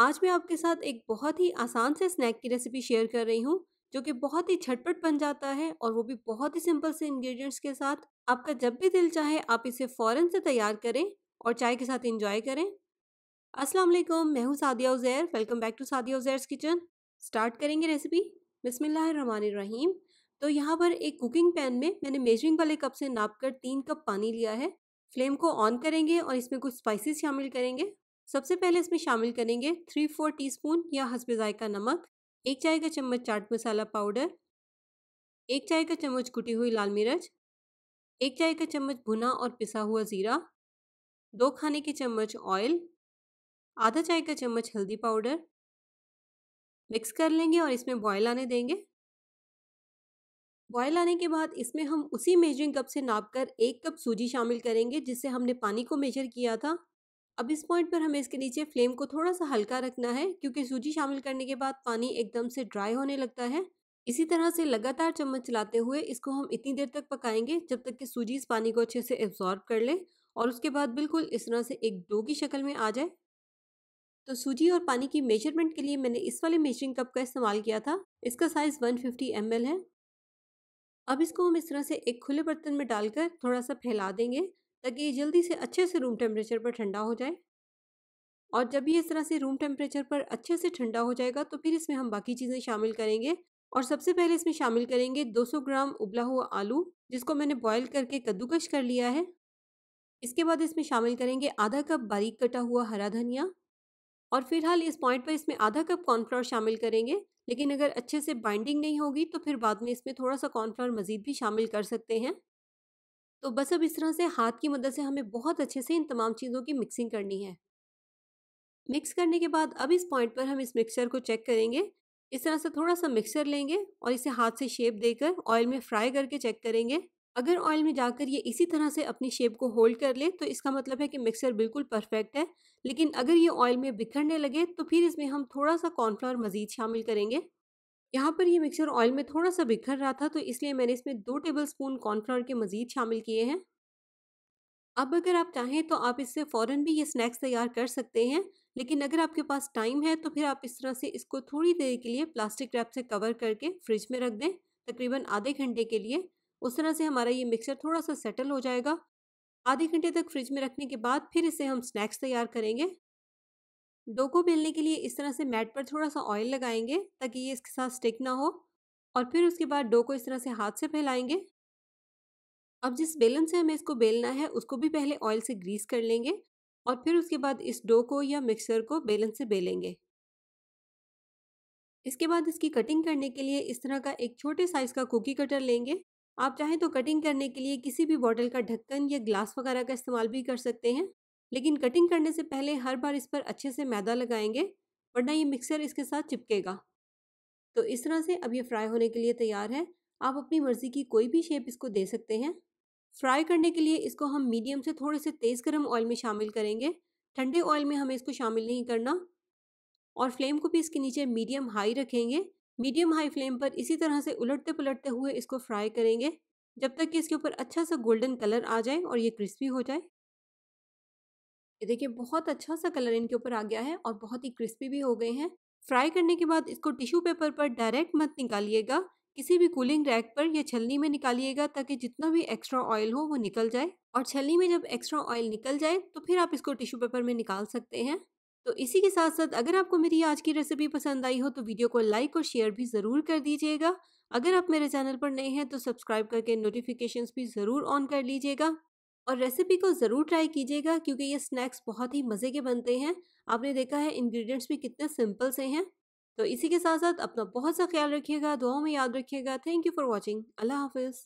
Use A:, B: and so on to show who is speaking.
A: आज मैं आपके साथ एक बहुत ही आसान से स्नैक की रेसिपी शेयर कर रही हूँ जो कि बहुत ही झटपट बन जाता है और वो भी बहुत ही सिंपल से इंग्रेडिएंट्स के साथ आपका जब भी दिल चाहे आप इसे फ़ौरन से तैयार करें और चाय के साथ इंजॉय करें अस्सलाम वालेकुम मैं हूँ Sadia Uzair welcome back to Sadia Uzair's kitchen start करेंगे रेसिपी रहीम तो यहाँ पर एक कुकिंग पैन में मैंने मेजरिंग वाले कप से नाप कर तीन कप पानी लिया है फ्लेम को ऑन करेंगे और इसमें कुछ स्पाइसेस शामिल करेंगे सबसे पहले इसमें शामिल करेंगे थ्री फोर टीस्पून या हसब जायका नमक एक चाय का चम्मच चाट मसाला पाउडर एक चाय का चम्मच कुटी हुई लाल मिर्च एक चाय का चम्मच भुना और पिसा हुआ ज़ीरा दो खाने के चम्मच ऑयल आधा चाय का चम्मच हल्दी पाउडर मिक्स कर लेंगे और इसमें बॉयल आने देंगे बॉयल आने के बाद इसमें हम उसी मेजरिंग कप से नाप कर एक कप सूजी शामिल करेंगे जिससे हमने पानी को मेजर किया था अब इस पॉइंट पर हमें इसके नीचे फ्लेम को थोड़ा सा हल्का रखना है क्योंकि सूजी शामिल करने के बाद पानी एकदम से ड्राई होने लगता है इसी तरह से लगातार चम्मच चलाते हुए इसको हम इतनी देर तक पकाएंगे जब तक कि सूजी इस पानी को अच्छे से एब्जॉर्ब कर ले और उसके बाद बिल्कुल इस तरह से एक डो की शक्ल में आ जाए तो सूजी और पानी की मेजरमेंट के लिए मैंने इस वाले मेजरिंग कप का इस्तेमाल किया था इसका साइज़ 150 फिफ्टी है अब इसको हम इस तरह से एक खुले बर्तन में डालकर थोड़ा सा फैला देंगे ताकि ये जल्दी से अच्छे से रूम टेम्परेचर पर ठंडा हो जाए और जब ये इस तरह से रूम टेम्परेचर पर अच्छे से ठंडा हो जाएगा तो फिर इसमें हम बाकी चीज़ें शामिल करेंगे और सबसे पहले इसमें शामिल करेंगे 200 ग्राम उबला हुआ आलू जिसको मैंने बॉईल करके कद्दूकश कर लिया है इसके बाद इसमें शामिल करेंगे आधा कप बारीक कटा हुआ हरा धनिया और फिलहाल इस पॉइंट पर इसमें आधा कप कॉर्नफ्लावर शामिल करेंगे लेकिन अगर अच्छे से बाइंडिंग नहीं होगी तो फिर बाद में इसमें थोड़ा सा कॉर्नफ्लावर मज़ीद भी शामिल कर सकते हैं तो बस अब इस तरह से हाथ की मदद से हमें बहुत अच्छे से इन तमाम चीज़ों की मिक्सिंग करनी है मिक्स करने के बाद अब इस पॉइंट पर हम इस मिक्सचर को चेक करेंगे इस तरह से थोड़ा सा मिक्सचर लेंगे और इसे हाथ से शेप देकर ऑयल में फ्राई करके चेक करेंगे अगर ऑयल में जाकर ये इसी तरह से अपनी शेप को होल्ड कर ले तो इसका मतलब है कि मिक्सर बिल्कुल परफेक्ट है लेकिन अगर ये ऑयल में बिखरने लगे तो फिर इसमें हम थोड़ा सा कॉर्नफ्लावर मज़ीद शामिल करेंगे यहाँ पर ये मिक्सचर ऑयल में थोड़ा सा बिखर रहा था तो इसलिए मैंने इसमें दो टेबल स्पून कॉर्नफ्लावर के मज़ीद शामिल किए हैं अब अगर आप चाहें तो आप इससे फ़ौर भी ये स्नैक्स तैयार कर सकते हैं लेकिन अगर आपके पास टाइम है तो फिर आप इस तरह से इसको थोड़ी देर के लिए प्लास्टिक रैप से कवर करके फ्रिज में रख दें तकरीबन आधे घंटे के लिए उस तरह से हमारा ये मिक्सचर थोड़ा सा सेटल हो जाएगा आधे घंटे तक फ्रिज में रखने के बाद फिर इसे हम स्नैक्स तैयार करेंगे डो को बेलने के लिए इस तरह से मैट पर थोड़ा सा ऑयल लगाएंगे ताकि ये इसके साथ स्टिक ना हो और फिर उसके बाद डो को इस तरह से हाथ से फैलाएंगे अब जिस बेलन से हमें इसको बेलना है उसको भी पहले ऑयल से ग्रीस कर लेंगे और फिर उसके बाद इस डो को या मिक्सर को बेलन से बेलेंगे इसके बाद इसकी कटिंग करने के लिए इस तरह का एक छोटे साइज़ का कुकी कटर लेंगे आप चाहें तो कटिंग करने के लिए किसी भी बॉटल का ढक्कन या ग्लास वगैरह का इस्तेमाल भी कर सकते हैं लेकिन कटिंग करने से पहले हर बार इस पर अच्छे से मैदा लगाएंगे वरना ये मिक्सर इसके साथ चिपकेगा तो इस तरह से अब ये फ्राई होने के लिए तैयार है आप अपनी मर्ज़ी की कोई भी शेप इसको दे सकते हैं फ्राई करने के लिए इसको हम मीडियम से थोड़े से तेज़ गर्म ऑयल में शामिल करेंगे ठंडे ऑयल में हमें इसको शामिल नहीं करना और फ्लेम को भी इसके नीचे मीडियम हाई रखेंगे मीडियम हाई फ्लेम पर इसी तरह से उलटते पलटते हुए इसको फ्राई करेंगे जब तक कि इसके ऊपर अच्छा सा गोल्डन कलर आ जाए और ये क्रिस्पी हो जाए ये देखिए बहुत अच्छा सा कलर इनके ऊपर आ गया है और बहुत ही क्रिस्पी भी हो गए हैं फ्राई करने के बाद इसको टिश्यू पेपर पर डायरेक्ट मत निकालिएगा किसी भी कूलिंग रैक पर या छलनी में निकालिएगा ताकि जितना भी एक्स्ट्रा ऑयल हो वो निकल जाए और छलनी में जब एक्स्ट्रा ऑयल निकल जाए तो फिर आप इसको टिश्यू पेपर में निकाल सकते हैं तो इसी के साथ साथ अगर आपको मेरी आज की रेसिपी पसंद आई हो तो वीडियो को लाइक और शेयर भी ज़रूर कर दीजिएगा अगर आप मेरे चैनल पर नए हैं तो सब्सक्राइब करके नोटिफिकेशंस भी ज़रूर ऑन कर लीजिएगा और रेसिपी को ज़रूर ट्राई कीजिएगा क्योंकि ये स्नैक्स बहुत ही मज़े के बनते हैं आपने देखा है इंग्रेडिएंट्स भी कितने सिंपल से हैं तो इसी के साथ साथ अपना बहुत सा ख्याल रखिएगा दुआओं में याद रखिएगा थैंक यू फॉर वॉचिंग अल्लाह हाफिज़